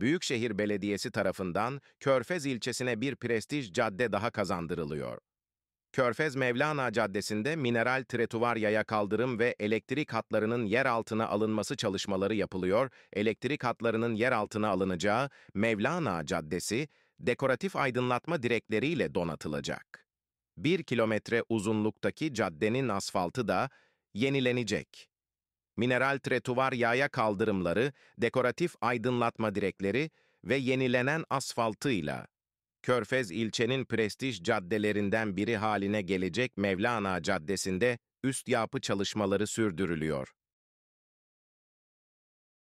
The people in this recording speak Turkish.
Büyükşehir Belediyesi tarafından Körfez ilçesine bir prestij cadde daha kazandırılıyor. Körfez Mevlana Caddesi'nde mineral tretuvar yaya kaldırım ve elektrik hatlarının yer altına alınması çalışmaları yapılıyor. Elektrik hatlarının yer altına alınacağı Mevlana Caddesi, dekoratif aydınlatma direkleriyle donatılacak. 1 kilometre uzunluktaki caddenin asfaltı da yenilenecek mineral tretuvar yaya kaldırımları, dekoratif aydınlatma direkleri ve yenilenen asfaltıyla Körfez ilçenin prestij caddelerinden biri haline gelecek Mevlana Caddesi'nde üst yapı çalışmaları sürdürülüyor.